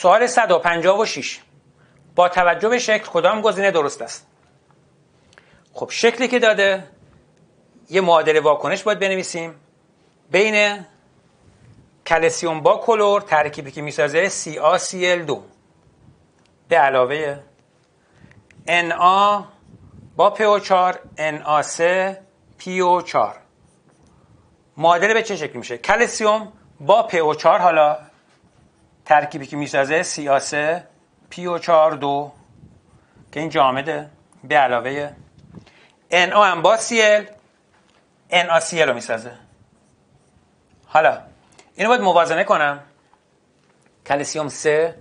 سوال 156 با توجه به شکل کدام گزینه درست است خب شکلی که داده یه معادله واکنش باید بنویسیم بین کلسیوم با کلور ترکیبی که میسازه CaCl2 به علاوه Na با PO4 Na3 PO4 معادله به چه شکل میشه کلسیوم با PO4 حالا ترکیبی که میسازه سیاسه پی و چار دو که این جامده به علاوه ان او هم با سیل ان رو میسازه حالا اینو باید موازنه کنم کلسیوم سه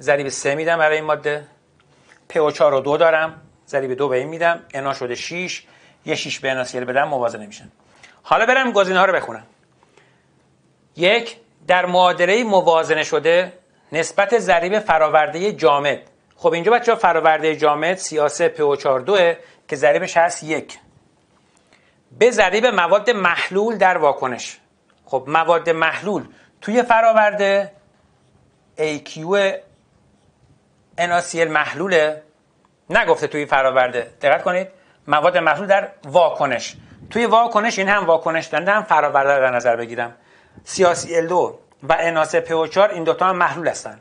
ضریب سه میدم برای این ماده و 4 رو 2 دارم ضریب دو به این میدم انا شده 6 یه 6 به انا سیل بدم موازنه میشن حالا برم گزینه ها رو بخونم یک در معادله موازنه شده نسبت ضریب فراورده جامد خب اینجا بچه فراورده جامد سیاسه چار 42 که ضریبش هست یک به ضریب مواد محلول در واکنش خب مواد محلول توی فراورده AQ NaCl محلوله نگفته توی فراورده دقت کنید مواد محلول در واکنش توی واکنش این هم واکنش دارن هم فراورده در نظر بگیرم CRCL2 و NACPO4 این دوتا هم محلول هستن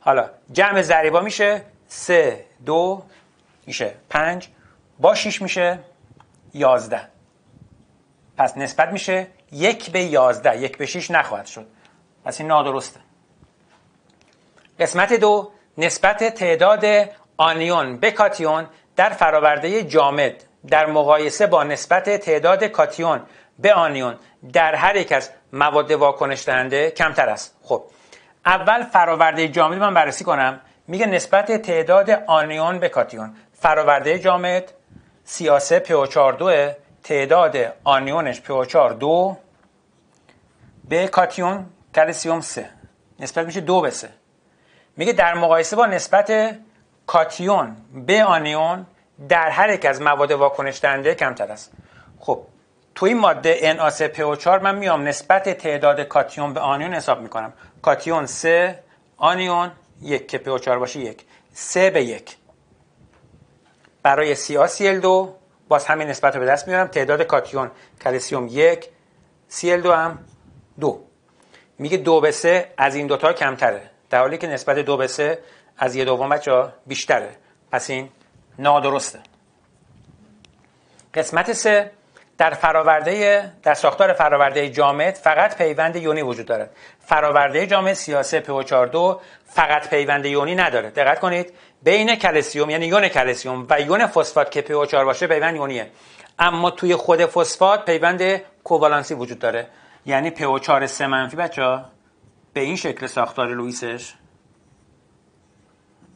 حالا جمع ضریبا میشه 3 2 میشه 5 با 6 میشه 11 پس نسبت میشه یک به یازده یک به 6 نخواهد شد پس این نادرسته قسمت دو نسبت تعداد آنیون به کاتیون در فراورده جامد در مقایسه با نسبت تعداد کاتیون به آنیون در هر یک از مواد واکنش دهنده کمتر است خب اول فراورده جامد من بررسی کنم میگه نسبت تعداد آنیون به کاتیون فراورده جامد سیاسه PO42 تعداد آنیونش PO42 به کاتیون کلسیوم 3 نسبت میشه دو به سه میگه در مقایسه با نسبت کاتیون به آنیون در هر یک از مواد واکنش دهنده کمتر است خب تو این ماده NaCpO4 من میام نسبت تعداد کاتیون به آنیون حساب میکنم کاتیون 3 آنیون 1 که PO4 باشه 1 3 به 1 برای CaCl2 باز همین نسبت رو به دست میارم تعداد کاتیون کلسیوم 1 Cl2 هم 2 میگه 2 به 3 از این دوتا کمتره در حالی که نسبت دو به سه از یه دوم بچه بیشتره پس این نادرسته قسمت سه در فراورده در ساختار فراورده جامعه فقط پیوند یونی وجود دارد فراورده جامعه سیاسه چار 42 فقط پیوند یونی نداره دقت کنید بین کلسیوم یعنی یون کلسیوم و یون فسفات که او 4 باشه پیوند یونیه اما توی خود فسفات پیوند کووالانسی وجود داره یعنی پو 4 سه منفی بچه به این شکل ساختار لوئیسش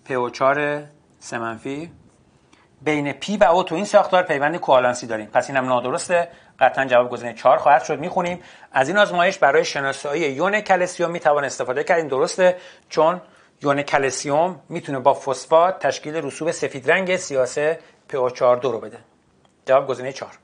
پو 4 سمنفی بین پی و او تو این ساختار پیوند کوالانسی داریم پس اینم نادرسته قطعا جواب گزینه 4 خواهد شد میخونیم از این آزمایش برای شناسایی یون کلسیوم میتوان استفاده کردیم درسته چون یون کلسیوم میتونه با فسفات تشکیل رسوب سفید رنگ سیاسه او 4 دو رو بده جواب گزینه 4